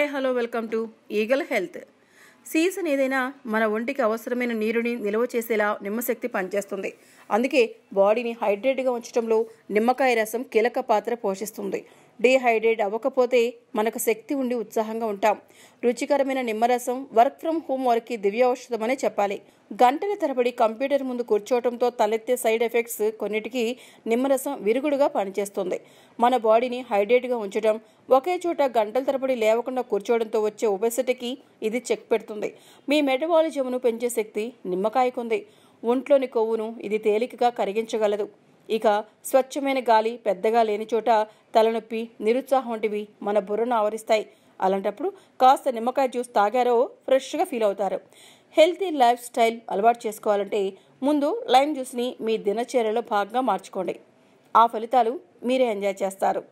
hi hello welcome to Eagle Health season ఏదైనా మన ఒంటికి అవసరమైన నీరుని నిల్వ చేసేలా నిమ్మశక్తి పనిచేస్తుంది అందుకే బాడీని హైడ్రేట్గా ఉంచడంలో నిమ్మకాయ రసం కీలక పాత్ర పోషిస్తుంది డీహైడ్రేట్ అవ్వకపోతే మనకు శక్తి ఉండి ఉత్సాహంగా ఉంటాం రుచికరమైన నిమ్మరసం వర్క్ ఫ్రమ్ హోమ్ వర్క్కి దివ్య ఔషధమనే చెప్పాలి గంటల తరబడి కంప్యూటర్ ముందు కూర్చోవడంతో తలెత్తే సైడ్ ఎఫెక్ట్స్ కొన్నిటికి నిమ్మరసం విరుగుడుగా పనిచేస్తుంది మన బాడీని హైడ్రేట్గా ఉంచడం ఒకే చోట గంటల తరబడి లేవకుండా కూర్చోవడంతో వచ్చే ఒబెసిటీకి ఇది చెక్ పెడుతుంది మీ మెటబాలిజంను పెంచే శక్తి నిమ్మకాయకుంది ఒంట్లోని కొవ్వును ఇది తేలికగా కరిగించగలదు ఇక స్వచ్ఛమైన గాలి పెద్దగా లేని చోట తలనొప్పి నిరుత్సాహం వంటివి మన బుర్రను ఆవరిస్తాయి అలాంటప్పుడు కాస్త నిమ్మకాయ జ్యూస్ తాగారో ఫ్రెష్గా ఫీల్ అవుతారు హెల్తీ లైఫ్ స్టైల్ అలవాటు చేసుకోవాలంటే ముందు లైమ్ జ్యూస్ని మీ దినచర్యలో భాగంగా మార్చుకోండి ఆ ఫలితాలు మీరే ఎంజాయ్ చేస్తారు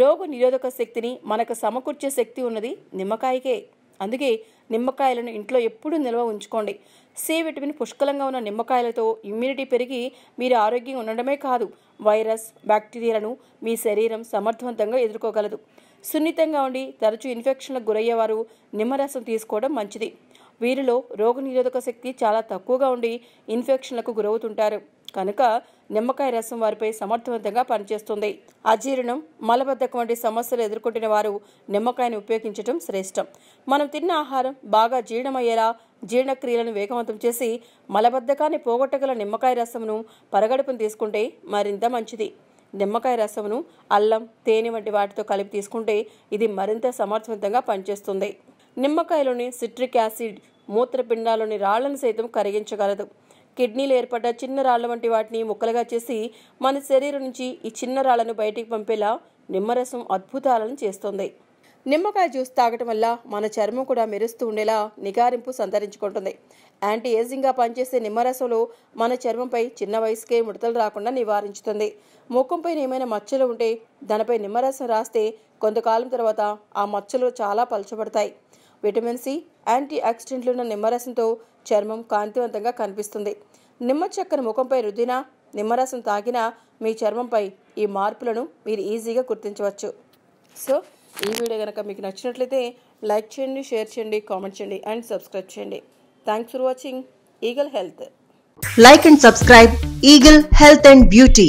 రోగ నిరోధక శక్తిని మనకు సమకూర్చే శక్తి ఉన్నది నిమ్మకాయకే అందుకే నిమ్మకాయలను ఇంట్లో ఎప్పుడూ నిల్వ ఉంచుకోండి సి విటమిన్ పుష్కలంగా ఉన్న నిమ్మకాయలతో ఇమ్యూనిటీ పెరిగి మీరు ఆరోగ్యంగా ఉండడమే కాదు వైరస్ బ్యాక్టీరియాలను మీ శరీరం సమర్థవంతంగా ఎదుర్కోగలదు సున్నితంగా ఉండి తరచూ ఇన్ఫెక్షన్లకు గురయ్యేవారు నిమ్మరసం తీసుకోవడం మంచిది వీరిలో రోగనిరోధక శక్తి చాలా తక్కువగా ఉండి ఇన్ఫెక్షన్లకు గురవుతుంటారు కనుక నిమ్మకాయ రసం వారిపై సమర్థవంతంగా పనిచేస్తుంది అజీర్ణం మలబద్ధకం వంటి సమస్యలు ఎదుర్కొంటున్న వారు నిమ్మకాయని ఉపయోగించడం శ్రేష్టం మనం తిన్న ఆహారం బాగా జీర్ణమయ్యేలా జీర్ణక్రియలను వేగవంతం చేసి మలబద్ధకాన్ని పోగొట్టగల నిమ్మకాయ రసమును పరగడుపును తీసుకుంటే మరింత మంచిది నిమ్మకాయ రసమును అల్లం తేనె వంటి వాటితో కలిపి తీసుకుంటే ఇది మరింత సమర్థవంతంగా పనిచేస్తుంది నిమ్మకాయలోని సిట్రిక్ యాసిడ్ మూత్రపిండాలోని రాళ్లను సైతం కరిగించగలదు కిడ్నీలు ఏర్పడ్డ చిన్న రాళ్ళ వంటి వాటిని ముక్కలుగా చేసి మన శరీరం నుంచి ఈ చిన్న రాళ్లను బయటికి పంపేలా నిమ్మరసం అద్భుతాలను చేస్తుంది నిమ్మకాయ జ్యూస్ తాగటం వల్ల మన చర్మం కూడా మెరుస్తూ ఉండేలా నిగారింపు సంతరించుకుంటుంది యాంటీ ఏజింగ్గా పనిచేసే నిమ్మరసంలో మన చర్మంపై చిన్న వయసుకే ముడతలు రాకుండా నివారించుతుంది ముఖంపైన ఏమైనా మచ్చలు ఉంటే దానిపై నిమ్మరసం రాస్తే కొంతకాలం తర్వాత ఆ మచ్చలు చాలా పలచబడతాయి విటమిన్ సి యాంటీ ఆక్సిడెంట్లున్న నిమ్మరసంతో చర్మం కాంతివంతంగా కనిపిస్తుంది నిమ్మ చెక్కను ముఖంపై రుద్దినా నిమ్మరసం తాగినా మీ చర్మంపై ఈ మార్పులను మీరు ఈజీగా గుర్తించవచ్చు సో ఈ వీడియో కనుక మీకు నచ్చినట్లయితే లైక్ చేయండి షేర్ చేయండి కామెంట్ చేయండి అండ్ సబ్స్క్రైబ్ చేయండి thanks for watching Eagle Health like and subscribe Eagle Health and beauty